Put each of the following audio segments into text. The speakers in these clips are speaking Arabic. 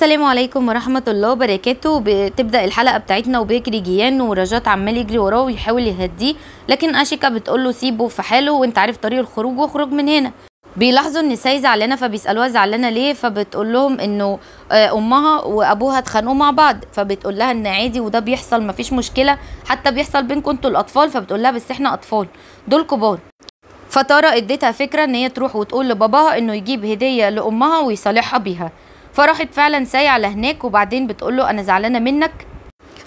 السلام عليكم ورحمة الله وبركاته بتبدأ الحلقة بتاعتنا وبيجري جيان ورجات عمال يجري وراه ويحاول يهديه لكن أشيكا بتقوله سيبه في حاله وانت عارف طريق الخروج واخرج من هنا بيلاحظوا ان ساي زعلانه فبيسالوها زعلانه ليه فبتقول لهم انه آه، امها وابوها اتخانقوا مع بعض فبتقول لها ان عادي وده بيحصل مفيش مشكله حتى بيحصل بينكم انتوا الاطفال فبتقول لها بس احنا اطفال دول كبار فتارة اديتها فكره ان هي تروح وتقول لباباها انه يجيب هديه لامها ويصالحها بيها فراحت فعلا سايعه لهناك وبعدين بتقول له انا زعلانه منك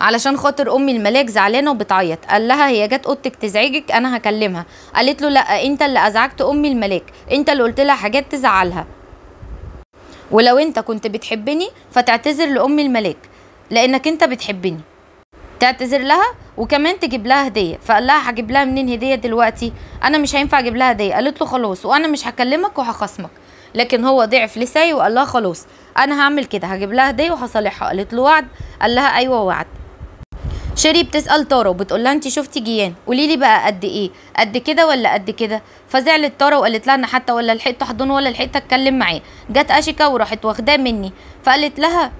علشان خاطر امي الملاك زعلانه وبتعيط قال لها هي جت اوضتك تزعجك انا هكلمها قالت له لا انت اللي ازعجت امي الملاك انت اللي قلت لها حاجات تزعلها ولو انت كنت بتحبني فتعتذر لام الملاك لانك انت بتحبني تعتذر لها وكمان تجيب لها هديه فقال لها هجيب لها منين هديه دلوقتي انا مش هينفع اجيب لها هديه قالت له خلاص وانا مش هكلمك وهخصمك لكن هو ضعف لساي وقال لها خلاص انا هعمل كده هجيب لها هديه وهصالحها قالت له وعد قال لها ايوه وعد شيري بتسأل تارا وبتقول لها انت شفتي جيان قولي لي بقى قد ايه قد كده ولا قد كده فزعلت تارا وقالت لها انا حتى ولا لحقت احضنه ولا لحقت اتكلم معاه جت اشيكا وراحت واخداه مني فقالت لها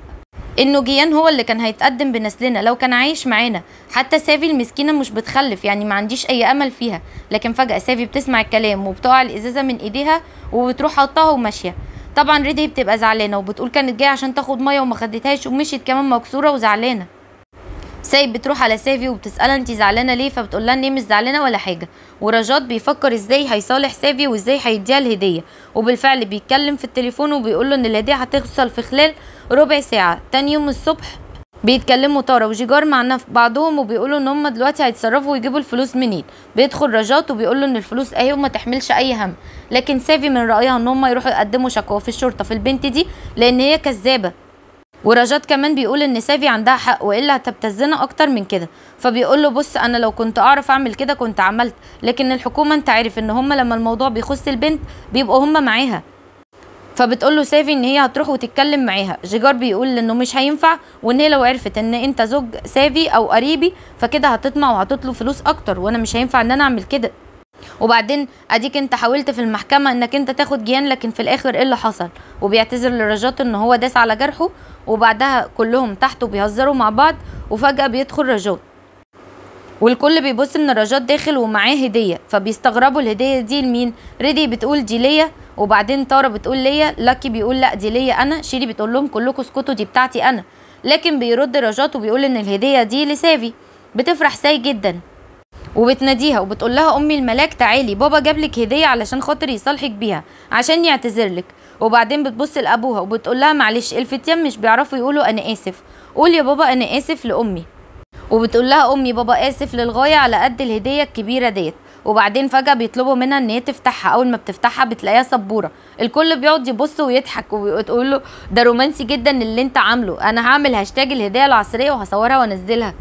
انه جيان هو اللي كان هيتقدم بنسلنا لو كان عايش معانا حتى سافي المسكينه مش بتخلف يعني ما عنديش اي امل فيها لكن فجاه سافي بتسمع الكلام وبتقع الازازه من ايديها وبتروح حطها وماشيه طبعا ريدي بتبقى زعلانه وبتقول كانت جايه عشان تاخد ميه وما خدتهاش ومشيت كمان مكسوره وزعلانه سايب بتروح على سافي وبتسالها انت زعلانه ليه فبتقول لها اني مش زعلانه ولا حاجه ورجات بيفكر ازاي هيصالح سافي وازاي هيديها الهديه وبالفعل بيتكلم في التليفون وبيقول له ان الهديه هتوصل في خلال ربع ساعه تاني يوم الصبح بيتكلموا تارا وجيجار مع بعضهم وبيقولوا ان هم دلوقتي هيتصرفوا ويجيبوا الفلوس منين بيدخل رجات وبيقولوا ان الفلوس اهي وما تحملش اي هم لكن سافي من رايها ان هم يروحوا يقدموا شكوى في الشرطه في البنت دي لان هي كذابه ورجات كمان بيقول ان سافي عندها حق والا هتبتزنا اكتر من كده فبيقول له بص انا لو كنت اعرف اعمل كده كنت عملت لكن الحكومه انت عارف ان هم لما الموضوع بيخص البنت بيبقوا هم معاها فبتقول له سافي ان هي هتروح وتتكلم معاها جيجار بيقول انه مش هينفع وان هي لو عرفت ان انت زوج سافي او قريبي فكده هتطمع وهتطلب فلوس اكتر وانا مش هينفع ان انا اعمل كده وبعدين اديك انت حاولت في المحكمه انك انت تاخد جيان لكن في الاخر ايه اللي حصل وبيعتذر لرجات ان هو داس على جرحه وبعدها كلهم تحت وبيهزروا مع بعض وفجاه بيدخل رجات والكل بيبص ان رجات داخل ومعاه هديه فبيستغربوا الهديه دي لمين ريدي بتقول دي ليا وبعدين تارا بتقول ليا لاكي بيقول لا دي ليا انا شيري بتقول لهم كلكم اسكتوا دي بتاعتي انا لكن بيرد رجات وبيقول ان الهديه دي لسافي بتفرح ساي جدا وبتناديها وبتقول لها امي الملاك تعالي بابا جاب لك هديه علشان خاطر يصالحك بيها عشان يعتذر لك وبعدين بتبص لابوها وبتقول لها معلش الفتيان مش بيعرفوا يقولوا انا اسف قول يا بابا انا اسف لامي وبتقول لها امي بابا اسف للغايه على قد الهديه الكبيره ديت وبعدين فجاه بيطلبوا منها ان هي تفتحها اول ما بتفتحها بتلاقيها سبوره الكل بيقعد يبص ويضحك وتقول له ده رومانسي جدا اللي انت عامله انا هعمل هاشتاج الهديه العصريه وهصورها وانزلها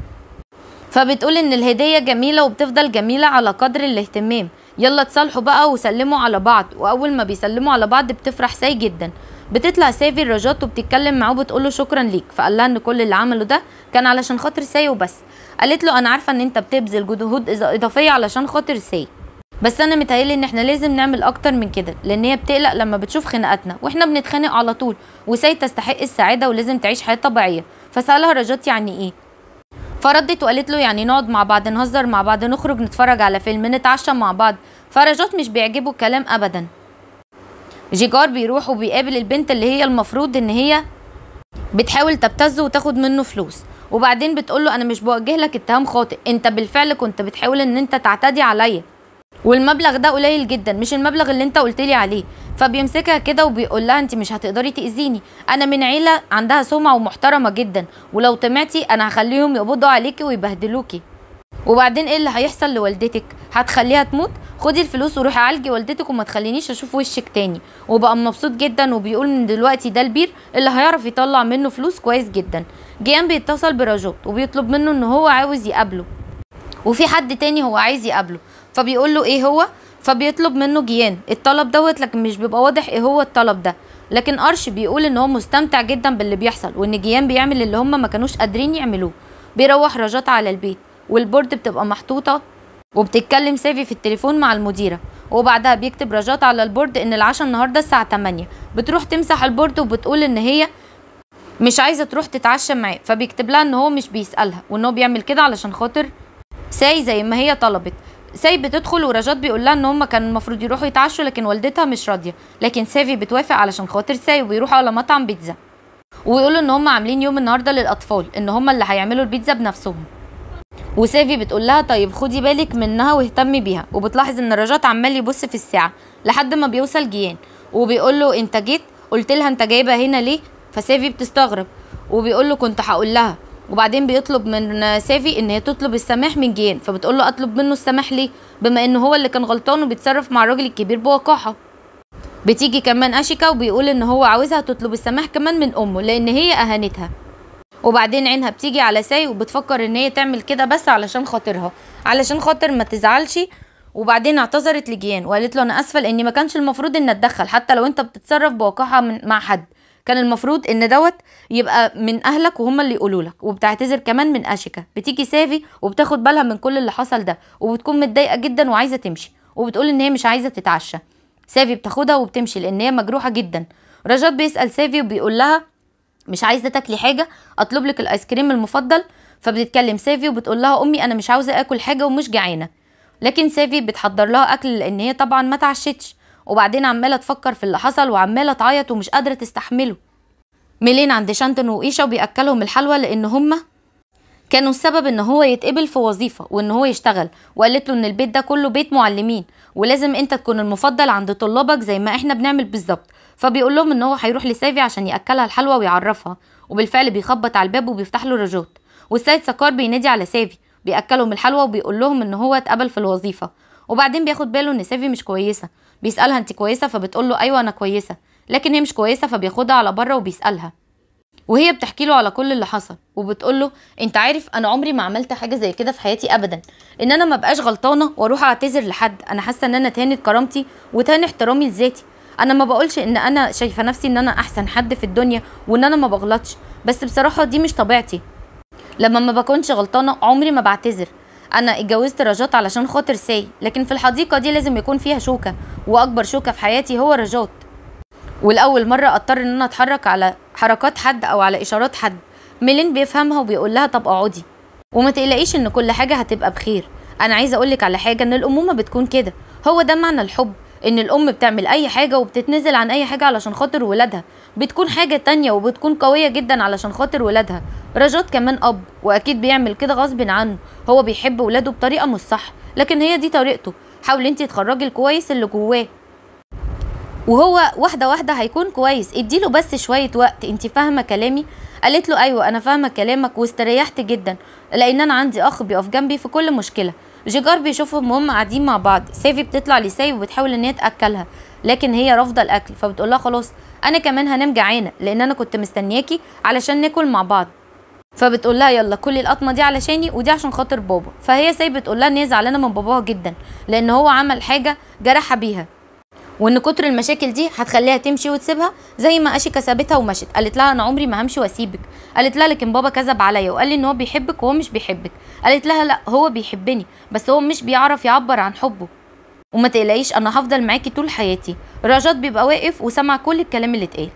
فبتقول ان الهديه جميله وبتفضل جميله على قدر الاهتمام يلا اتصالحوا بقى وسلموا على بعض واول ما بيسلموا على بعض بتفرح ساي جدا بتطلع سافي الرجات وبتتكلم معاه وبتقول له شكرا ليك فقال لها ان كل اللي عمله ده كان علشان خاطر ساي وبس قالت له انا عارفه ان انت بتبذل جهود اضافيه علشان خاطر ساي بس انا متهيألي ان احنا لازم نعمل اكتر من كده لان هي بتقلق لما بتشوف خناقاتنا واحنا بنتخانق على طول وساي تستحق السعاده ولازم تعيش حياه طبيعيه فسالها رجات يعني ايه فردت وقالت له يعني نقعد مع بعض نهزر مع بعض نخرج نتفرج على فيلم نتعشى مع بعض فرجوت مش بيعجبه الكلام ابدا جيجار بيروح وبيقابل البنت اللي هي المفروض ان هي بتحاول تبتزه وتاخد منه فلوس وبعدين بتقول له انا مش بوجه لك اتهام خاطئ انت بالفعل كنت بتحاول ان انت تعتدي عليا والمبلغ ده قليل جدا مش المبلغ اللي انت قلت لي عليه فبيمسكها كده وبيقول لها انت مش هتقدري تاذيني انا من عيله عندها سمعه ومحترمه جدا ولو طمعتي انا هخليهم يقبضوا عليكي ويبهدلوكي وبعدين ايه اللي هيحصل لوالدتك هتخليها تموت خدي الفلوس وروحي عالجي والدتك وما تخلينيش اشوف وشك تاني وبقى مبسوط جدا وبيقول من دلوقتي ده البير اللي هيعرف يطلع منه فلوس كويس جدا جيان بيتصل برجوت وبيطلب منه ان هو عاوز يقابله وفي حد تاني هو عايز يقابله فبيقول له ايه هو فبيطلب منه جيان الطلب دوت لكن مش بيبقى واضح ايه هو الطلب ده لكن ارش بيقول ان هو مستمتع جدا باللي بيحصل وان جيان بيعمل اللي هما ما كانوش قادرين يعملوه بيروح رجات على البيت والبورد بتبقى محطوطه وبتتكلم سافي في التليفون مع المديره وبعدها بيكتب رجات على البورد ان العشاء النهارده الساعه 8 بتروح تمسح البورد وبتقول ان هي مش عايزه تروح تتعشى معاه فبيكتب لها ان هو مش بيسالها وان هو بيعمل كده علشان خاطر ساي زي ما هي طلبت ساي بتدخل ورجات بيقول لها ان هم كان المفروض يروحوا يتعشوا لكن والدتها مش راضيه لكن سافي بتوافق علشان خاطر ساي وبيروحوا على مطعم بيتزا ويقولوا ان هم عاملين يوم النهارده للاطفال ان هم اللي هيعملوا البيتزا بنفسهم وسافي بتقول لها طيب خدي بالك منها واهتمي بيها وبتلاحظ ان رجات عمال يبص في الساعه لحد ما بيوصل جيان وبيقول له انت جيت قلت لها انت جايبه هنا ليه فسافي بتستغرب وبيقول له كنت هقول لها وبعدين بيطلب من سافي ان هي تطلب السماح من جيان فبتقول له اطلب منه السماح ليه بما ان هو اللي كان غلطان وبيتصرف مع الراجل الكبير بوقاحه بتيجي كمان اشيكا وبيقول ان هو عاوزها تطلب السماح كمان من امه لان هي اهانتها وبعدين عينها بتيجي على ساي وبتفكر ان هي تعمل كده بس علشان خاطرها علشان خاطر ما تزعلش وبعدين اعتذرت لجيان وقالت له انا اسفه لاني ما كانش المفروض ان اتدخل حتى لو انت بتتصرف بوقاحه مع حد كان المفروض ان دوت يبقى من اهلك وهم اللي يقولوا لك وبتعتذر كمان من اشكا بتيجي سافي وبتاخد بالها من كل اللي حصل ده وبتكون متضايقه جدا وعايزه تمشي وبتقول ان هي مش عايزه تتعشى سافي بتاخدها وبتمشي لان هي مجروحه جدا رجات بيسال سافي وبيقول لها مش عايزه تاكلي حاجه اطلب لك الايس كريم المفضل فبتتكلم سافي وبتقول لها امي انا مش عاوزه اكل حاجه ومش جعانه لكن سافي بتحضر لها اكل لان هي طبعا ما تعشتش وبعدين عماله تفكر في اللي حصل وعماله تعيط ومش قادره تستحمله ميلين عند شانتن وإيشا وبيأكلهم الحلوى لأن هما كانوا السبب ان هو يتقبل في وظيفة وان هو يشتغل وقالت له ان البيت ده كله بيت معلمين ولازم انت تكون المفضل عند طلابك زي ما احنا بنعمل بالظبط فبيقول لهم ان هو هيروح لسافي عشان ياكلها الحلوى ويعرفها وبالفعل بيخبط على الباب وبيفتح له رجوت والسيد سكار بينادي على سافي بياكلهم الحلوى وبيقول لهم ان هو اتقبل في الوظيفة وبعدين بياخد باله ان سيفي مش كويسه بيسالها انت كويسه فبتقول له ايوه انا كويسه لكن هي مش كويسه فبياخدها على بره وبيسالها وهي بتحكي له على كل اللي حصل وبتقول له انت عارف انا عمري ما عملت حاجه زي كده في حياتي ابدا ان انا ما بقاش غلطانه واروح اعتذر لحد انا حاسه ان انا تهانت كرامتي وتهان احترامي لذاتي انا ما بقولش ان انا شايفه نفسي ان انا احسن حد في الدنيا وان انا ما بغلطش بس بصراحه دي مش طبيعتي لما ما بكونش غلطانه عمري ما بعتذر انا اتجوزت رجات علشان خاطر ساي لكن في الحديقه دي لازم يكون فيها شوكه واكبر شوكه في حياتي هو رجات ولاول مره اضطر ان انا اتحرك على حركات حد او على اشارات حد ميلين بيفهمها وبيقول لها طب اقعدي وما تقلقيش ان كل حاجه هتبقى بخير انا عايزه اقولك على حاجه ان الامومه بتكون كده هو ده معنى الحب ان الام بتعمل اي حاجه وبتتنزل عن اي حاجه علشان خاطر ولادها بتكون حاجه تانية وبتكون قويه جدا علشان خاطر ولادها رجات كمان اب واكيد بيعمل كده غصب عنه هو بيحب ولاده بطريقه مش صح لكن هي دي طريقته حاولي انت تخرجي الكويس اللي جواه وهو واحده واحده هيكون كويس اديله بس شويه وقت انت فاهمه كلامي قالت له ايوه انا فاهمه كلامك واستريحت جدا لان انا عندي اخ بيقف جنبي في كل مشكله جيجار بيشوفهم المهم قاعدين مع بعض سيفي بتطلع لساي وبتحاول ان هي تاكلها لكن هي رافضه الاكل فبتقول لها خلاص انا كمان هنام جعانه لان انا كنت مستنياكي علشان ناكل مع بعض فبتقول لها يلا كل القطمه دي علشاني ودي عشان خاطر بابا فهي ساي بتقول لها ان هي زعلانه من باباها جدا لان هو عمل حاجه جرحها بيها وان كتر المشاكل دي هتخليها تمشي وتسيبها زي ما اشيكا سابتها ومشت قالت لها انا عمري ما همشي واسيبك قالت لها لكن بابا كذب عليا وقال لي ان هو بيحبك وهو مش بيحبك قالت لها لا هو بيحبني بس هو مش بيعرف يعبر عن حبه وما تقلقيش انا هفضل معاكي طول حياتي رجاء بيبقى واقف وسمع كل الكلام اللي اتقال